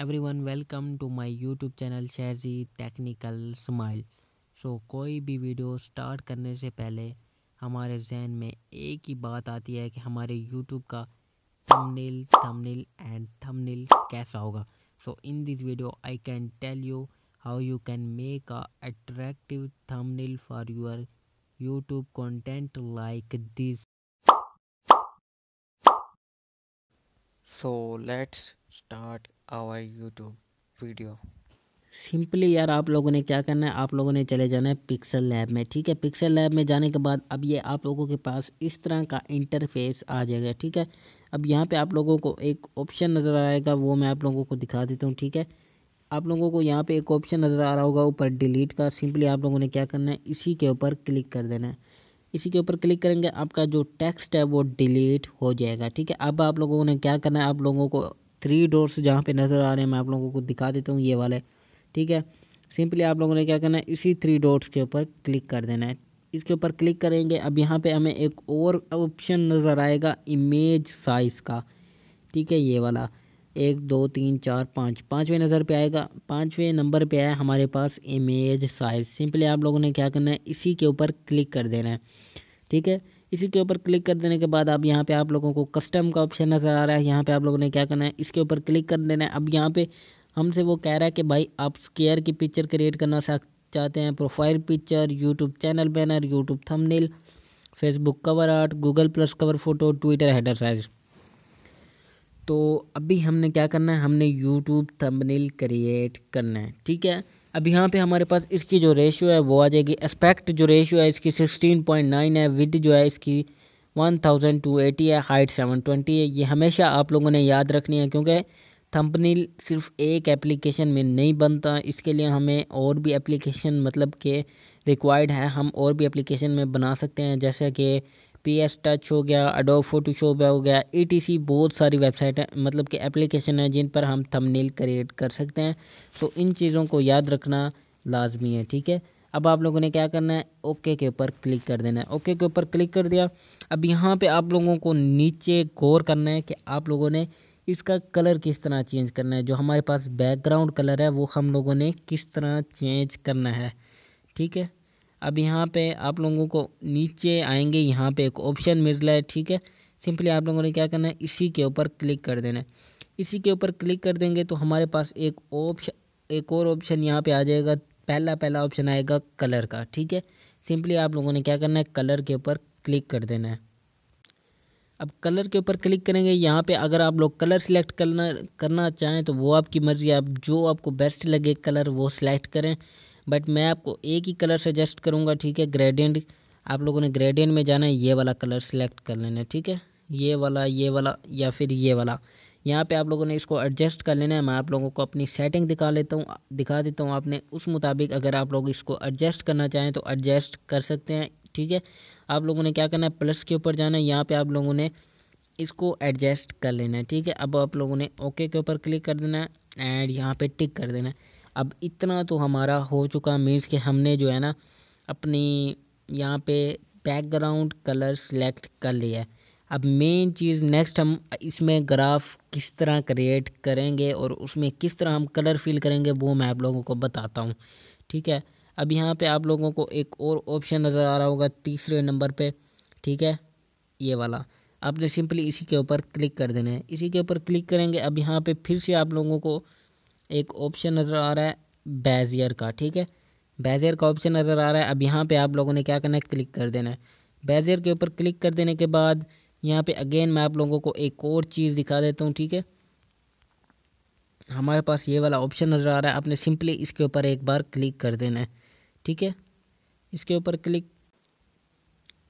every everyone welcome to my YouTube channel शेयरजी technical smile so कोई भी video start करने से पहले हमारे जहन में एक ही बात आती है कि हमारे यूट्यूब का थंबनेल थंबनेल एंड थमनिल कैसा होगा so in this video I can tell you how you can make a attractive thumbnail for your YouTube content like this so let's start our YouTube video simply यार आप लोगों ने क्या करना है आप लोगों ने चले जाना है पिक्सल लैब में ठीक है पिक्सल लैब में जाने के बाद अब ये आप लोगों के पास इस तरह का इंटरफेस आ जाएगा ठीक है अब यहाँ पे आप लोगों को एक ऑप्शन नज़र आएगा वो मैं आप लोगों को दिखा देता हूँ ठीक है आप लोगों को यहाँ पे एक ऑप्शन नज़र आ रहा होगा ऊपर डिलीट का सिंपली आप लोगों ने क्या करना है इसी के ऊपर क्लिक कर देना है इसी के ऊपर क्लिक करेंगे आपका जो टेक्स्ट है वो डिलीट हो जाएगा ठीक है अब आप लोगों ने क्या करना है आप लोगों को थ्री डोर्स जहाँ पे नज़र आ रहे हैं मैं आप लोगों को दिखा देता हूँ ये वाले ठीक है सिंपली आप लोगों ने क्या करना है इसी थ्री डोर्स के ऊपर क्लिक कर देना है इसके ऊपर क्लिक करेंगे अब यहाँ पे हमें एक और ऑप्शन नज़र आएगा इमेज साइज़ का ठीक है ये वाला एक दो तीन चार पाँच पाँचवें नज़र पे आएगा पाँचवें नंबर पे आया हमारे पास इमेज साइज़ सिंपली आप लोगों ने क्या करना है इसी के ऊपर क्लिक कर देना है ठीक है इसी के ऊपर क्लिक कर देने के बाद अब यहाँ पे आप लोगों को कस्टम का ऑप्शन नज़र आ रहा है यहाँ पे आप लोगों ने क्या करना है इसके ऊपर क्लिक कर देना है अब यहाँ पे हमसे वो कह रहा है कि भाई आप स्केयर की पिक्चर क्रिएट करना चाहते हैं profile picture YouTube channel banner YouTube thumbnail Facebook cover art Google plus cover photo Twitter header size तो अभी हमने क्या करना है हमने यूट्यूब थंबनेल क्रिएट करना है ठीक है अब यहाँ पे हमारे पास इसकी जो रेशियो है वो आ जाएगी एस्पेक्ट जो रेशियो है इसकी 16.9 है विद जो है इसकी 1280 है हाइट 720 है ये हमेशा आप लोगों ने याद रखनी है क्योंकि थंपनील सिर्फ एक एप्लीकेशन में नहीं बनता इसके लिए हमें और भी एप्लीकेशन मतलब के रिक्वायर्ड है हम और भी एप्लीकेशन में बना सकते हैं जैसे कि पी एस टच हो गया अडोब फोटोशॉप हो गया ई e बहुत सारी वेबसाइट हैं मतलब कि एप्लीकेशन हैं जिन पर हम थंबनेल क्रिएट कर सकते हैं तो इन चीज़ों को याद रखना लाजमी है ठीक है अब आप लोगों ने क्या करना है ओके के ऊपर क्लिक कर देना है ओके के ऊपर क्लिक कर दिया अब यहाँ पे आप लोगों को नीचे गौर करना है कि आप लोगों ने इसका कलर किस तरह चेंज करना है जो हमारे पास बैकग्राउंड कलर है वो हम लोगों ने किस तरह चेंज करना है ठीक है अब यहाँ पे आप लोगों को नीचे आएंगे यहाँ पे एक ऑप्शन मिल रहा है ठीक है सिंपली आप लोगों ने क्या करना है इसी के ऊपर क्लिक कर देना है इसी के ऊपर क्लिक कर देंगे तो हमारे पास एक ऑप्शन एक और ऑप्शन यहाँ पे आ जाएगा पहला पहला ऑप्शन आएगा कलर का ठीक है सिंपली आप लोगों ने क्या करना है कलर के ऊपर क्लिक कर देना है अब कलर के ऊपर क्लिक करेंगे यहाँ पे अगर आप लोग कलर सिलेक्ट करना करना चाहें तो वो आपकी मर्ज़ी आप जो आपको बेस्ट लगे कलर वो सिलेक्ट करें बट मैं आपको एक ही कलर सजेस्ट करूँगा ठीक है ग्रेडियंट आप लोगों ने ग्रेडियंट में जाना है ये वाला कलर सेलेक्ट कर लेना है ठीक है ये वाला ये वाला या फिर ये वाला यहाँ पे आप लोगों ने इसको एडजस्ट कर लेना है मैं आप लोगों को अपनी सेटिंग दिखा लेता हूँ दिखा देता हूँ आपने उस मुताबिक अगर आप लोग इसको एडजस्ट करना चाहें तो एडजस्ट कर सकते हैं ठीक है आप लोगों ने क्या करना है प्लस के ऊपर जाना है यहाँ पे आप लोगों ने इसको एडजस्ट कर लेना है ठीक है अब आप लोगों ने ओके के ऊपर क्लिक कर देना है एंड यहाँ पे टिक कर देना है अब इतना तो हमारा हो चुका मीन्स कि हमने जो है ना अपनी यहाँ पे बैकग्राउंड कलर सेलेक्ट कर लिया है अब मेन चीज़ नेक्स्ट हम इसमें ग्राफ किस तरह क्रिएट करेंगे और उसमें किस तरह हम कलर फिल करेंगे वो मैं आप लोगों को बताता हूँ ठीक है अब यहाँ पे आप लोगों को एक और ऑप्शन नज़र आ रहा होगा तीसरे नंबर पे ठीक है ये वाला आपने सिंपली इसी के ऊपर क्लिक कर देना है इसी के ऊपर क्लिक करेंगे अब यहाँ पे फिर से आप लोगों को एक ऑप्शन नज़र आ रहा है बेजियर का ठीक है बेजियर का ऑप्शन नज़र आ रहा है अब यहाँ पे आप लोगों ने क्या करना है क्लिक कर देना है बेजियर के ऊपर क्लिक कर देने के बाद यहाँ पे अगेन मैं आप लोगों को एक और चीज़ दिखा देता हूँ ठीक है हमारे पास ये वाला ऑप्शन नज़र आ रहा है आपने सिंपली इसके ऊपर एक बार क्लिक कर देना है ठीक है इसके ऊपर क्लिक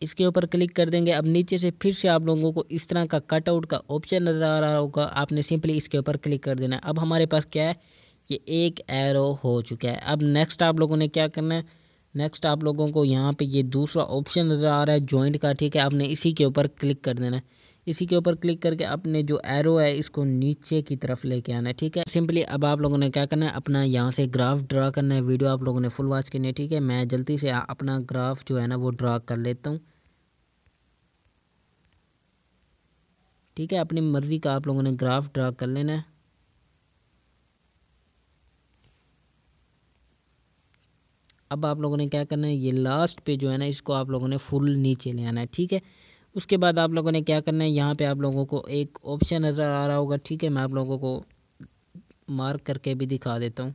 इसके ऊपर क्लिक कर देंगे अब नीचे से फिर से आप लोगों को इस तरह का कटआउट का ऑप्शन नज़र आ रहा होगा आपने सिंपली इसके ऊपर क्लिक कर देना है अब हमारे पास क्या है ये एक एरो हो चुका है अब नेक्स्ट आप लोगों ने क्या करना है नेक्स्ट आप लोगों को यहाँ पे ये दूसरा ऑप्शन नज़र आ रहा है जॉइंट का ठीक है आपने इसी के ऊपर क्लिक कर देना है इसी के ऊपर क्लिक करके अपने जो एरो है इसको नीचे की तरफ लेके आना है ठीक है सिंपली अब आप लोगों ने क्या करना है अपना यहाँ से ग्राफ ड्रा करना है वीडियो आप लोगों ने फुल वॉच करनी है ठीक है मैं जल्दी से अपना ग्राफ जो है ना वो ड्रा कर लेता हूँ ठीक है अपनी मर्ज़ी का आप लोगों ने ग्राफ ड्रा कर लेना है अब आप लोगों ने क्या करना है ये लास्ट पे जो है ना इसको आप लोगों ने फुल नीचे ले आना है ठीक है उसके बाद आप लोगों ने क्या करना है यहाँ पे आप लोगों को एक ऑप्शन नज़र आ रहा होगा ठीक है मैं आप लोगों को मार्क करके भी दिखा देता हूँ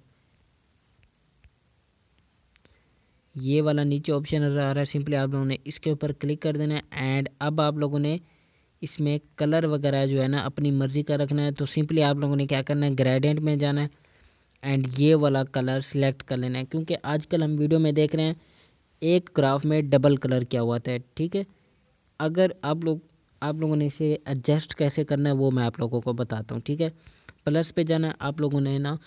ये वाला नीचे ऑप्शन नज़र आ रहा है सिंपली आप लोगों ने इसके ऊपर क्लिक कर देना है एंड अब आप लोगों ने इसमें कलर वगैरह जो है ना अपनी मर्ज़ी का रखना है तो सिंपली आप लोगों ने क्या करना है ग्रेडेंट में जाना है एंड ये वाला कलर सिलेक्ट कर लेना है क्योंकि आजकल हम वीडियो में देख रहे हैं एक ग्राफ में डबल कलर क्या हुआ था ठीक है अगर आप लोग आप लोगों ने इसे एडजस्ट कैसे करना है वो मैं आप लोगों को बताता हूँ ठीक है प्लस पे जाना है आप लोगों ने ना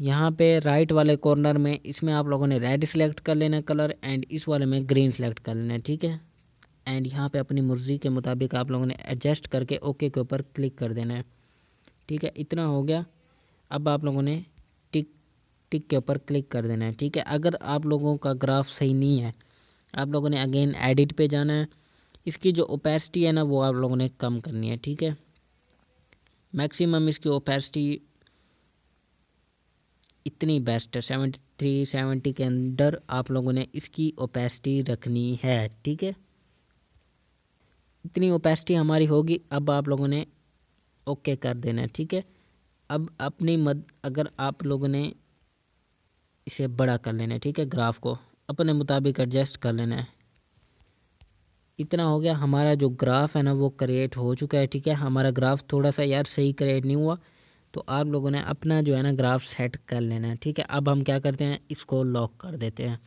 यहाँ पे राइट वाले कॉर्नर में इसमें आप लोगों ने रेड सेलेक्ट कर लेना कलर एंड इस वाले में ग्रीन सेलेक्ट कर लेना ठीक है एंड यहाँ पे अपनी मर्ज़ी के मुताबिक आप लोगों ने एडजस्ट करके ओके के ऊपर क्लिक कर देना है ठीक है इतना हो गया अब आप लोगों ने टिक टिक के ऊपर क्लिक कर देना है ठीक है अगर आप लोगों का ग्राफ सही नहीं है आप लोगों ने अगेन एडिट पे जाना है इसकी जो ओपेसिटी है ना वो आप लोगों ने कम करनी है ठीक है मैक्सिमम इसकी ओपेसिटी इतनी बेस्ट है सेवेंटी थ्री सेवेंटी के अंदर आप लोगों ने इसकी ओपेसिटी रखनी है ठीक है इतनी ओपेसिटी हमारी होगी अब आप लोगों ने ओके कर देना है ठीक है अब अपनी मद अगर आप लोगों ने इसे बड़ा कर लेना है ठीक है ग्राफ को अपने मुताबिक एडजस्ट कर लेना है इतना हो गया हमारा जो ग्राफ है ना वो क्रिएट हो चुका है ठीक है हमारा ग्राफ थोड़ा सा यार सही क्रिएट नहीं हुआ तो आप लोगों ने अपना जो है ना ग्राफ सेट कर लेना है ठीक है अब हम क्या करते हैं इसको लॉक कर देते हैं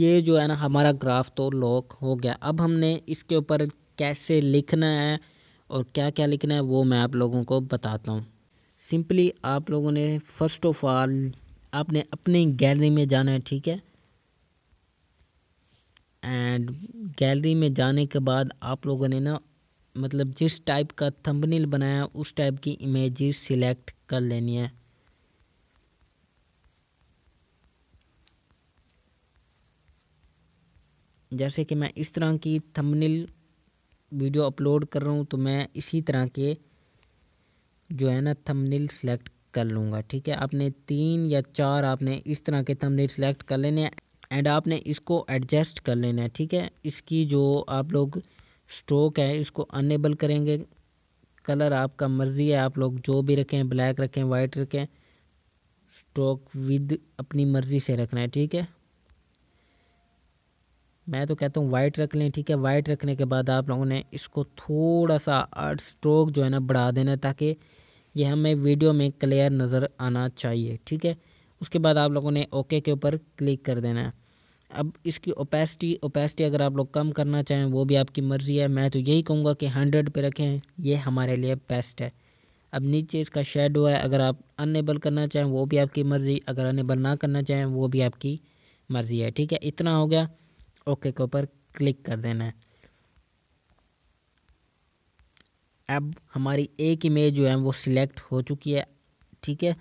ये जो है ना हमारा ग्राफ तो लॉक हो गया अब हमने इसके ऊपर कैसे लिखना है और क्या क्या लिखना है वो मैं आप लोगों को बताता हूँ सिंपली आप लोगों ने फर्स्ट ऑफ ऑल आपने अपनी गैलरी में जाना है ठीक है एंड गैलरी में जाने के बाद आप लोगों ने ना मतलब जिस टाइप का थंबनेल बनाया उस टाइप की इमेज सिलेक्ट कर लेनी है जैसे कि मैं इस तरह की थंबनेल वीडियो अपलोड कर रहा हूँ तो मैं इसी तरह के जो है ना थंबनेल सेलेक्ट कर लूँगा ठीक है आपने तीन या चार आपने इस तरह के थंबनेल सेलेक्ट कर लेने हैं एंड आपने इसको एडजस्ट कर लेना है ठीक है इसकी जो आप लोग स्ट्रोक है इसको अनेबल करेंगे कलर आपका मर्ज़ी है आप लोग जो भी रखें ब्लैक रखें वाइट रखें स्ट्रोक विद अपनी मर्ज़ी से रखना है ठीक है मैं तो कहता हूँ वाइट रख लें ठीक है वाइट रखने के बाद आप लोगों ने इसको थोड़ा सा स्ट्रोक जो है ना बढ़ा देना ताकि ये हमें वीडियो में क्लियर नज़र आना चाहिए ठीक है उसके बाद आप लोगों ने ओके के ऊपर क्लिक कर देना है अब इसकी ओपेसिटी ओपेसिटी अगर आप लोग कम करना चाहें वो भी आपकी मर्ज़ी है मैं तो यही कहूँगा कि हंड्रेड पे रखें ये हमारे लिए बेस्ट है अब नीचे इसका शेडो है अगर आप अनेबल करना चाहें वो भी आपकी मर्ज़ी अगर अनेबल ना करना चाहें वो भी आपकी मर्ज़ी है ठीक है इतना हो गया ओके के ऊपर क्लिक कर देना है अब हमारी एक इमेज जो है वो सिलेक्ट हो चुकी है ठीक है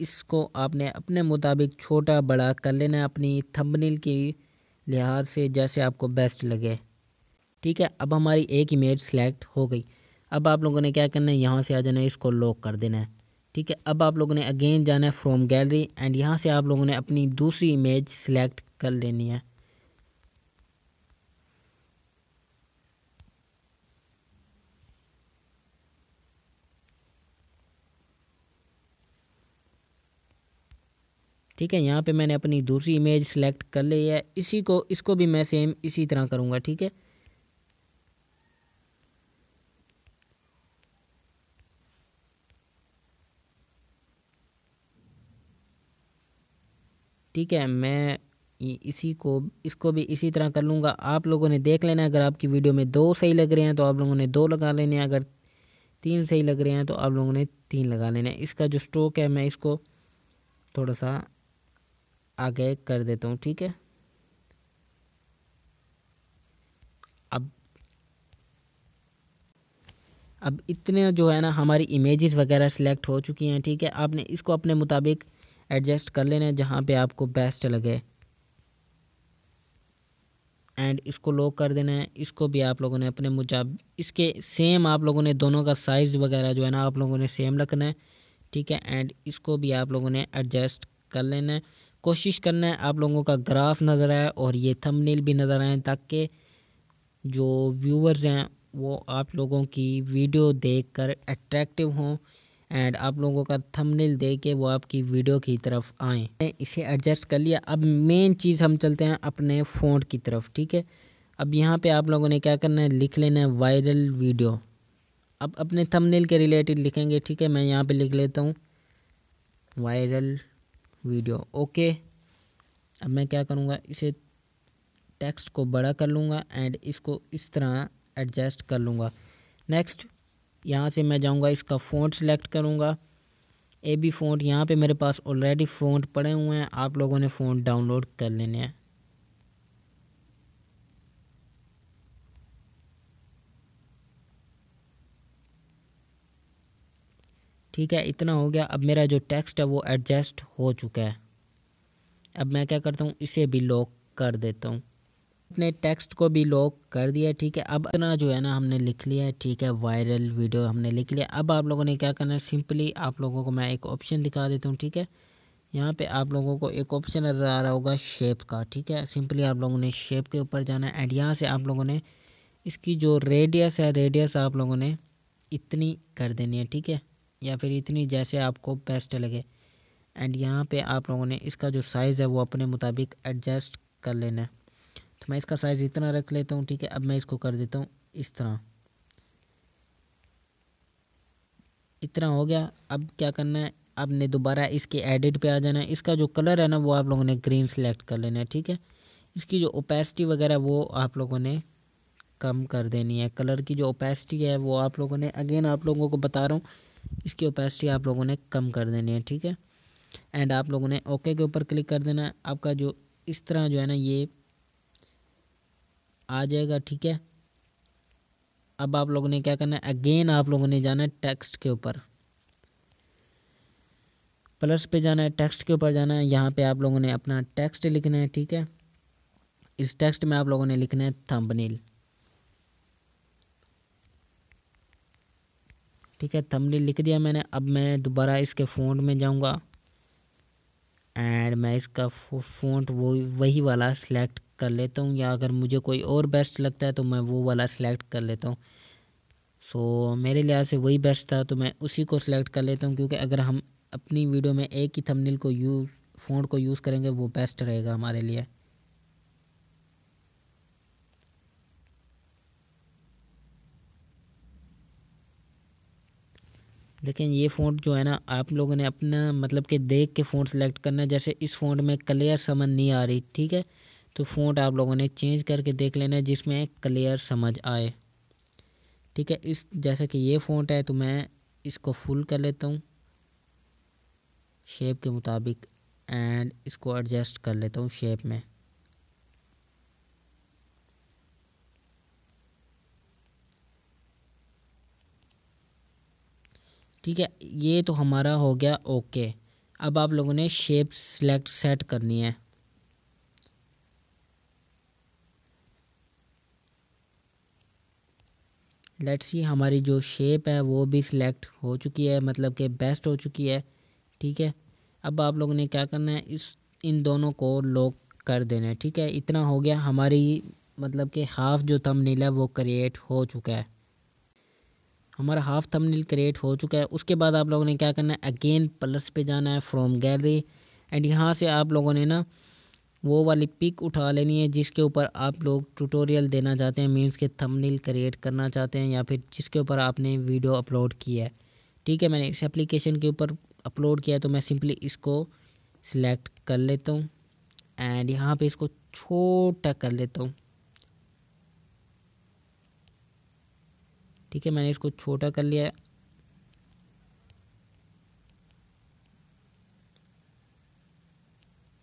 इसको आपने अपने मुताबिक छोटा बड़ा कर लेना है अपनी थंबनेल के लिहाज से जैसे आपको बेस्ट लगे ठीक है अब हमारी एक इमेज सेलेक्ट हो गई अब आप लोगों ने क्या करना है यहाँ से आ जाना है इसको लॉक कर देना है ठीक है अब आप लोगों ने अगेन जाना है फ्रॉम गैलरी एंड यहाँ से आप लोगों ने अपनी दूसरी इमेज सेलेक्ट कर लेनी है ठीक है यहाँ पे मैंने अपनी दूसरी इमेज सेलेक्ट कर ली है इसी को इसको भी मैं सेम इसी तरह करूँगा ठीक है ठीक है मैं इसी को इसको भी इसी तरह कर लूँगा आप लोगों ने देख लेना अगर आपकी वीडियो में दो सही लग रहे हैं तो आप लोगों ने दो लगा लेने हैं अगर तीन सही लग रहे हैं तो आप लोगों ने तीन लगा लेने हैं इसका जो स्ट्रोक है मैं इसको थोड़ा सा आगे कर देता हूँ ठीक है अब अब इतने जो है ना हमारी इमेजेस वगैरह सेलेक्ट हो चुकी हैं ठीक है आपने इसको अपने मुताबिक एडजस्ट कर लेना है जहाँ पे आपको बेस्ट लगे एंड इसको लो कर देना है इसको भी आप लोगों ने अपने मुताब इसके सेम आप लोगों ने दोनों का साइज़ वगैरह जो है ना आप लोगों ने सेम रखना है ठीक है एंड इसको भी आप लोगों ने एडजस्ट कर लेना है कोशिश करना है आप लोगों का ग्राफ नज़र आए और ये थंबनेल भी नज़र आए ताकि जो व्यूवर्स हैं वो आप लोगों की वीडियो देखकर अट्रैक्टिव हों एंड आप लोगों का थंबनेल देख के वो आपकी वीडियो की तरफ आएँ इसे एडजस्ट कर लिया अब मेन चीज़ हम चलते हैं अपने फ़ोन की तरफ ठीक है अब यहाँ पे आप लोगों ने क्या करना है लिख लेना है वायरल वीडियो अब अपने थंबनेल के रिलेटेड लिखेंगे ठीक है मैं यहाँ पे लिख लेता हूँ वायरल वीडियो ओके अब मैं क्या करूँगा इसे टेक्स्ट को बड़ा कर लूँगा एंड इसको इस तरह एडजस्ट कर लूँगा नेक्स्ट यहाँ से मैं जाऊँगा इसका फ़ॉन्ट सेलेक्ट करूँगा ए बी फ़ॉन्ट यहाँ पे मेरे पास ऑलरेडी फ़ॉन्ट पड़े हुए हैं आप लोगों ने फ़ॉन्ट डाउनलोड कर लेने हैं ठीक है इतना हो गया अब मेरा जो टेक्स्ट है वो एडजस्ट हो चुका है अब मैं क्या करता हूँ इसे भी लॉक कर देता हूँ अपने टेक्स्ट को भी लॉक कर दिया ठीक है अब इतना जो है ना हमने लिख लिया है ठीक है वायरल वीडियो हमने लिख लिया अब आप लोगों ने क्या करना है सिंपली आप लोगों को मैं एक ऑप्शन दिखा देता हूँ ठीक है यहाँ पे आप लोगों को एक ऑप्शन नज़र आ रहा होगा शेप का ठीक है सिंपली आप लोगों ने शेप के ऊपर जाना है एंड यहाँ से आप लोगों ने इसकी जो रेडियस है रेडियस आप लोगों ने इतनी कर देनी है ठीक है या फिर इतनी जैसे आपको बेस्ट लगे एंड यहाँ पे आप लोगों ने इसका जो साइज़ है वो अपने मुताबिक एडजस्ट कर लेना है तो मैं इसका साइज़ इतना रख लेता हूँ ठीक है अब मैं इसको कर देता हूँ इस तरह इतना हो गया अब क्या करना है आपने दोबारा इसके एडिट पे आ जाना है इसका जो कलर है ना वो आप लोगों ने ग्रीन सेलेक्ट कर लेना है ठीक है इसकी जो ओपेसिटी वगैरह वो आप लोगों ने कम कर देनी है कलर की जो ओपेसिटी है वो आप लोगों ने अगेन आप लोगों को बता रहा हूँ इसकी ओपेसिटी आप लोगों ने कम कर देनी है ठीक है एंड आप लोगों ने ओके के ऊपर क्लिक कर देना आपका जो इस तरह जो है ना ये आ जाएगा ठीक है अब आप लोगों ने क्या करना है अगेन आप लोगों ने जाना है टेक्स्ट के ऊपर प्लस पे जाना है टेक्स्ट के ऊपर जाना है यहाँ पे आप लोगों ने अपना टेक्स्ट लिखना है ठीक है इस टेक्स्ट में आप लोगों ने लिखना है थंबनेल ठीक है थंबनेल लिख दिया मैंने अब मैं दोबारा इसके फ़ॉन्ट में जाऊंगा एंड मैं इसका फ़ॉन्ट वो वही वाला सिलेक्ट कर लेता हूँ या अगर मुझे कोई और बेस्ट लगता है तो मैं वो वाला सिलेक्ट कर लेता हूँ सो so, मेरे लिहाज से वही बेस्ट था तो मैं उसी को सिलेक्ट कर लेता हूँ क्योंकि अगर हम अपनी वीडियो में एक ही थंबनेल को यूज़ फोन को यूज़ करेंगे वो बेस्ट रहेगा हमारे लिए लेकिन ये फ़ोन जो है ना आप लोगों ने अपना मतलब कि देख के फ़ोन सेलेक्ट करना जैसे इस फ़ोन में क्लियर समझ नहीं आ रही ठीक है तो फ़ोन आप लोगों ने चेंज करके देख लेना जिसमें क्लियर समझ आए ठीक है इस जैसे कि ये फ़ोन है तो मैं इसको फुल कर लेता हूँ शेप के मुताबिक एंड इसको एडजस्ट कर लेता हूँ शेप में ठीक है ये तो हमारा हो गया ओके अब आप लोगों ने शेप सिलेक्ट सेट करनी है लेट्स सी हमारी जो शेप है वो भी सिलेक्ट हो चुकी है मतलब कि बेस्ट हो चुकी है ठीक है अब आप लोगों ने क्या करना है इस इन दोनों को लॉक कर देना है ठीक है इतना हो गया हमारी मतलब कि हाफ़ जो थंबनेल है वो क्रिएट हो चुका है हमारा हाफ थंबनेल क्रिएट हो चुका है उसके बाद आप लोगों ने क्या करना है अगेन प्लस पे जाना है फ्रॉम गैलरी एंड यहाँ से आप लोगों ने ना वो वाली पिक उठा लेनी है जिसके ऊपर आप लोग ट्यूटोरियल देना चाहते हैं मीन्स के थंबनेल क्रिएट करना चाहते हैं या फिर जिसके ऊपर आपने वीडियो अपलोड किया है ठीक है मैंने इस एप्लीकेशन के ऊपर अपलोड किया है तो मैं सिंपली इसको सिलेक्ट कर लेता हूँ एंड यहाँ पे इसको छोटा कर लेता हूँ ठीक है मैंने इसको छोटा कर लिया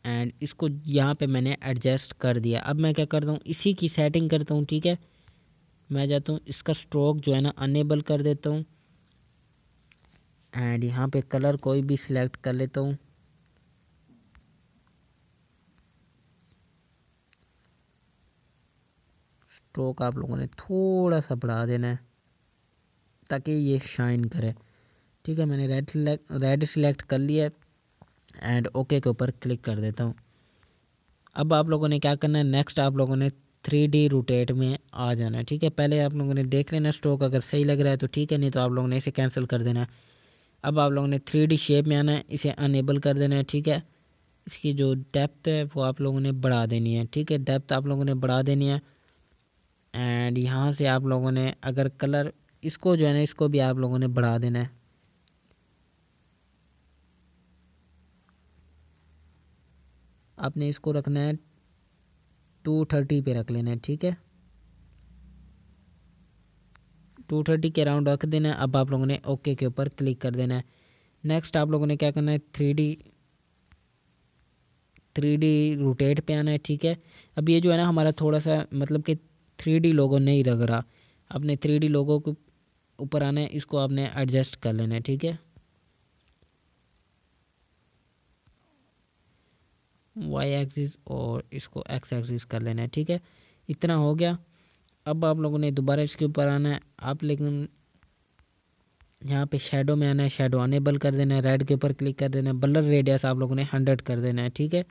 एंड इसको यहाँ पे मैंने एडजस्ट कर दिया अब मैं क्या करता हूँ इसी की सेटिंग करता हूँ ठीक है मैं जाता हूँ इसका स्ट्रोक जो है ना अनेबल कर देता हूँ एंड यहाँ पे कलर कोई भी सिलेक्ट कर लेता हूँ स्ट्रोक आप लोगों ने थोड़ा सा बढ़ा देना है ताकि ये शाइन करे ठीक है मैंने रेड रेड सिलेक्ट कर लिया है एंड ओके के ऊपर क्लिक कर देता हूँ अब आप लोगों ने क्या करना है नेक्स्ट आप लोगों ने थ्री डी रोटेट में आ जाना है ठीक है पहले आप लोगों ने देख लेना स्टोक अगर सही लग रहा है तो ठीक है नहीं तो आप लोगों ने इसे कैंसिल कर देना है अब आप लोगों ने थ्री डी शेप में आना है इसे अनेबल कर देना है ठीक है इसकी जो डेप्थ है वो आप लोगों ने बढ़ा देनी है ठीक है डेप्थ आप लोगों ने बढ़ा देनी है एंड यहाँ से आप लोगों ने अगर कलर इसको जो है ना इसको भी आप लोगों ने बढ़ा देना है आपने इसको रखना है टू थर्टी पे रख लेना है ठीक है टू थर्टी के अराउंड रख देना है अब आप लोगों ने ओके के ऊपर क्लिक कर देना है नेक्स्ट आप लोगों ने क्या करना है three D three D rotate पे आना है ठीक है अब ये जो है ना हमारा थोड़ा सा मतलब कि थ्री डी लोगों नहीं रख रहा अपने थ्री डी लोगों को ऊपर आना है इसको आपने एडजस्ट कर लेना है ठीक है वाई एक्सिस और इसको एक्स एक्सिस कर लेना है ठीक है इतना हो गया अब आप लोगों ने दोबारा इसके ऊपर आना है आप लेकिन यहाँ पे शेडो में आना है शेडो अनेबल कर देना है रेड के ऊपर क्लिक कर देना है बलर रेडियस आप लोगों ने हंड्रेड कर देना है ठीक है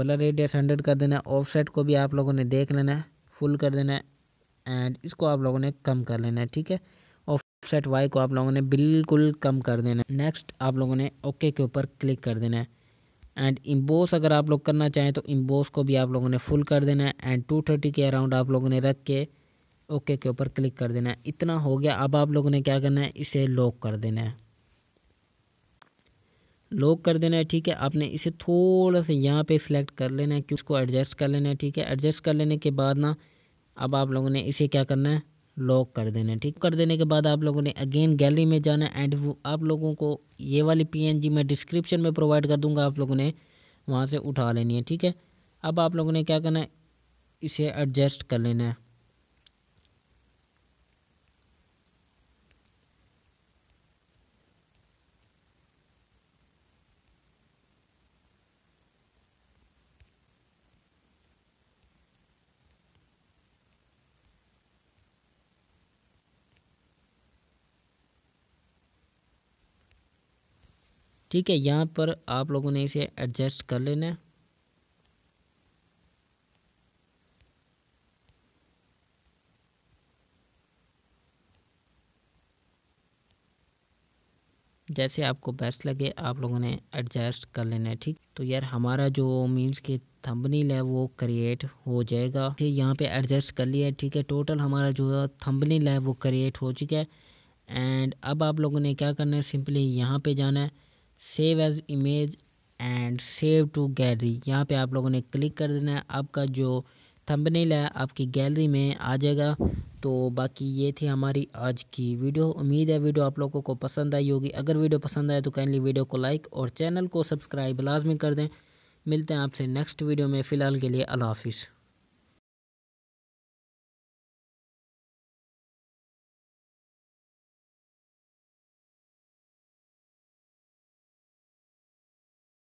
बलर रेडियस हंड्रेड कर देना है ऑफसेट को भी आप लोगों ने देख लेना है फुल कर देना है एंड इसको आप लोगों ने कम कर लेना है ठीक है ऑफसेट वाई को आप लोगों ने बिल्कुल कम कर देना है नेक्स्ट आप लोगों ने ओके के ऊपर क्लिक कर देना है एंड इम्बोस अगर आप लोग करना चाहें तो इम्बोस को भी आप लोगों ने फुल कर देना है एंड टू थर्टी के अराउंड आप लोगों ने रख के ओके के ऊपर क्लिक कर देना है इतना हो गया अब आप लोगों ने क्या करना है इसे लॉक कर देना है लॉक कर देना है ठीक है आपने इसे थोड़ा सा यहाँ पे सिलेक्ट कर लेना है कि उसको एडजस्ट कर लेना है ठीक है एडजस्ट कर लेने के बाद ना अब आप लोगों ने इसे क्या करना है लॉक कर देना है ठीक कर देने के बाद आप लोगों ने अगेन गैलरी में जाना है एंड आप लोगों को ये वाली पीएनजी मैं डिस्क्रिप्शन में प्रोवाइड कर दूंगा आप लोगों ने वहाँ से उठा लेनी है ठीक है अब आप लोगों ने क्या करना है इसे एडजस्ट कर लेना है ठीक है यहाँ पर आप लोगों ने इसे एडजस्ट कर लेना है जैसे आपको बेस्ट लगे आप लोगों ने एडजस्ट कर लेना है ठीक तो यार हमारा जो मीन्स के थंबनेल है वो क्रिएट हो जाएगा ठीक यहाँ पे एडजस्ट कर लिया है ठीक है टोटल हमारा जो थंबनेल है वो क्रिएट हो चुका है एंड अब आप लोगों ने क्या करना है सिंपली यहाँ पे जाना है save as image and save to gallery यहाँ पे आप लोगों ने क्लिक कर देना है आपका जो थंबनेल है आपकी गैलरी में आ जाएगा तो बाकी ये थी हमारी आज की वीडियो उम्मीद है वीडियो आप लोगों को पसंद आई होगी अगर वीडियो पसंद आए तो काइंडली वीडियो को लाइक और चैनल को सब्सक्राइब लाजमी कर दें मिलते हैं आपसे नेक्स्ट वीडियो में फ़िलहाल के लिए अल्लाह हाफिज़